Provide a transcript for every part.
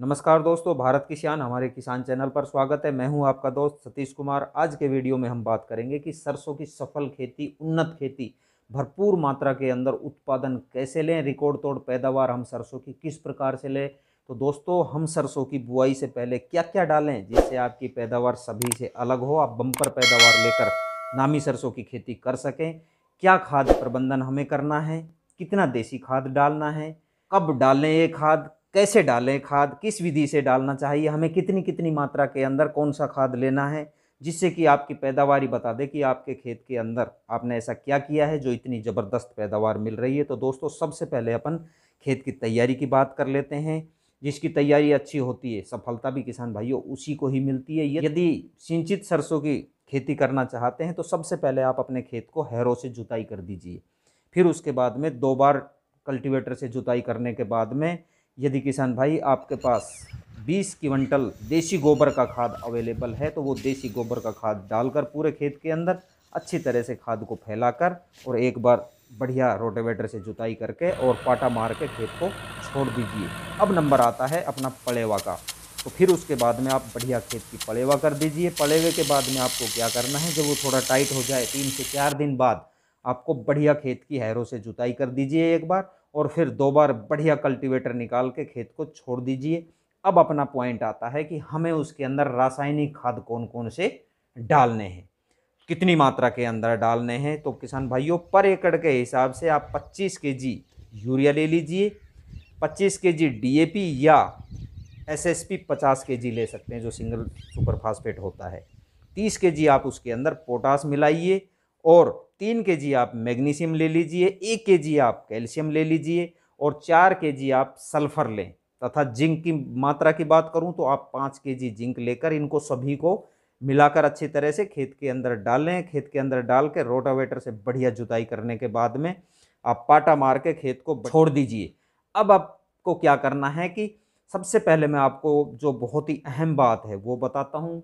नमस्कार दोस्तों भारत किसान हमारे किसान चैनल पर स्वागत है मैं हूं आपका दोस्त सतीश कुमार आज के वीडियो में हम बात करेंगे कि सरसों की सफल खेती उन्नत खेती भरपूर मात्रा के अंदर उत्पादन कैसे लें रिकॉर्ड तोड़ पैदावार हम सरसों की किस प्रकार से लें तो दोस्तों हम सरसों की बुआई से पहले क्या क्या डालें जिससे आपकी पैदावार सभी से अलग हो आप बम्पर पैदावार लेकर नामी सरसों की खेती कर सकें क्या खाद प्रबंधन हमें करना है कितना देसी खाद डालना है कब डालें ये खाद कैसे डालें खाद किस विधि से डालना चाहिए हमें कितनी कितनी मात्रा के अंदर कौन सा खाद लेना है जिससे कि आपकी पैदावार बता दे कि आपके खेत के अंदर आपने ऐसा क्या किया है जो इतनी ज़बरदस्त पैदावार मिल रही है तो दोस्तों सबसे पहले अपन खेत की तैयारी की बात कर लेते हैं जिसकी तैयारी अच्छी होती है सफलता भी किसान भाइयों उसी को ही मिलती है यदि सिंचित सरसों की खेती करना चाहते हैं तो सबसे पहले आप अपने खेत को हैरों से जुताई कर दीजिए फिर उसके बाद में दो बार कल्टीवेटर से जुताई करने के बाद में यदि किसान भाई आपके पास 20 क्विंटल देसी गोबर का खाद अवेलेबल है तो वो देसी गोबर का खाद डालकर पूरे खेत के अंदर अच्छी तरह से खाद को फैलाकर और एक बार बढ़िया रोटेवेटर से जुताई करके और पाटा मार के खेत को छोड़ दीजिए अब नंबर आता है अपना पड़ेवा का तो फिर उसके बाद में आप बढ़िया खेत की पड़ेवा कर दीजिए पड़ेवे के बाद में आपको क्या करना है जब वो थोड़ा टाइट हो जाए तीन से चार दिन बाद आपको बढ़िया खेत की हैरों से जुताई कर दीजिए एक बार और फिर दो बार बढ़िया कल्टीवेटर निकाल के खेत को छोड़ दीजिए अब अपना पॉइंट आता है कि हमें उसके अंदर रासायनिक खाद कौन कौन से डालने हैं कितनी मात्रा के अंदर डालने हैं तो किसान भाइयों पर एकड़ के हिसाब से आप 25 जी यूरिया ले लीजिए 25 जी डी या एस एस पी पचास के जी ले सकते हैं जो सिंगल सुपरफास्फेट होता है 30 जी आप उसके अंदर पोटास मिलाइए और तीन के जी आप मैग्नीशियम ले लीजिए एक के जी आप कैल्शियम ले लीजिए और चार के जी आप सल्फर लें तथा जिंक की मात्रा की बात करूं तो आप पाँच के जी जिंक लेकर इनको सभी को मिलाकर अच्छी तरह से खेत के अंदर डालें खेत के अंदर डाल के रोटावेटर से बढ़िया जुताई करने के बाद में आप पाटा मार के खेत को छोड़ दीजिए अब आपको क्या करना है कि सबसे पहले मैं आपको जो बहुत ही अहम बात है वो बताता हूँ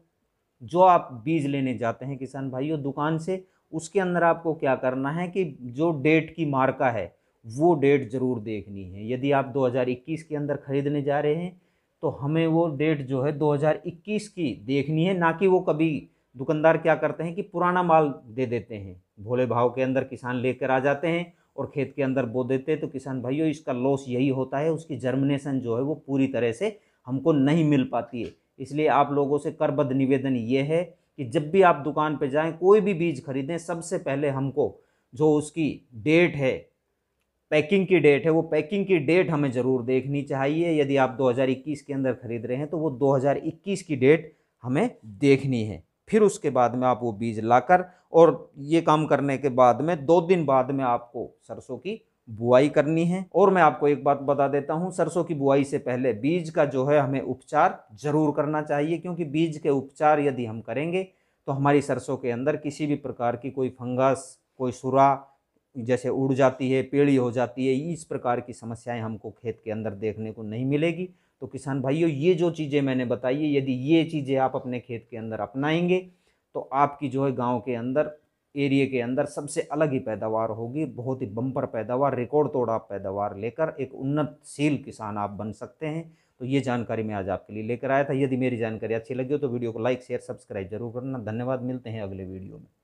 जो आप बीज लेने जाते हैं किसान भाइयों दुकान से उसके अंदर आपको क्या करना है कि जो डेट की मार्का है वो डेट ज़रूर देखनी है यदि आप 2021 के अंदर ख़रीदने जा रहे हैं तो हमें वो डेट जो है 2021 की देखनी है ना कि वो कभी दुकानदार क्या करते हैं कि पुराना माल दे देते हैं भोले भाव के अंदर किसान लेकर आ जाते हैं और खेत के अंदर बो देते हैं तो किसान भाइयों इसका लॉस यही होता है उसकी जर्मिनेशन जो है वो पूरी तरह से हमको नहीं मिल पाती है इसलिए आप लोगों से करबद्ध निवेदन ये है कि जब भी आप दुकान पर जाएं कोई भी बीज खरीदें सबसे पहले हमको जो उसकी डेट है पैकिंग की डेट है वो पैकिंग की डेट हमें ज़रूर देखनी चाहिए यदि आप 2021 के अंदर ख़रीद रहे हैं तो वो 2021 की डेट हमें देखनी है फिर उसके बाद में आप वो बीज लाकर और ये काम करने के बाद में दो दिन बाद में आपको सरसों की बुआई करनी है और मैं आपको एक बात बता देता हूँ सरसों की बुआई से पहले बीज का जो है हमें उपचार जरूर करना चाहिए क्योंकि बीज के उपचार यदि हम करेंगे तो हमारी सरसों के अंदर किसी भी प्रकार की कोई फंगस कोई सुरा जैसे उड़ जाती है पेड़ी हो जाती है इस प्रकार की समस्याएं हमको खेत के अंदर देखने को नहीं मिलेगी तो किसान भाइयों ये जो चीज़ें मैंने बताई है यदि ये चीज़ें आप अपने खेत के अंदर अपनाएंगे तो आपकी जो है गांव के अंदर एरिए के अंदर सबसे अलग ही पैदावार होगी बहुत ही बम्पर पैदावार रिकॉर्ड तोड़ा पैदावार लेकर एक उन्नतशील किसान आप बन सकते हैं तो ये जानकारी मैं आज आपके लिए लेकर आया था यदि मेरी जानकारी अच्छी लगी हो तो वीडियो को लाइक शेयर सब्सक्राइब जरूर करना धन्यवाद मिलते हैं अगले वीडियो में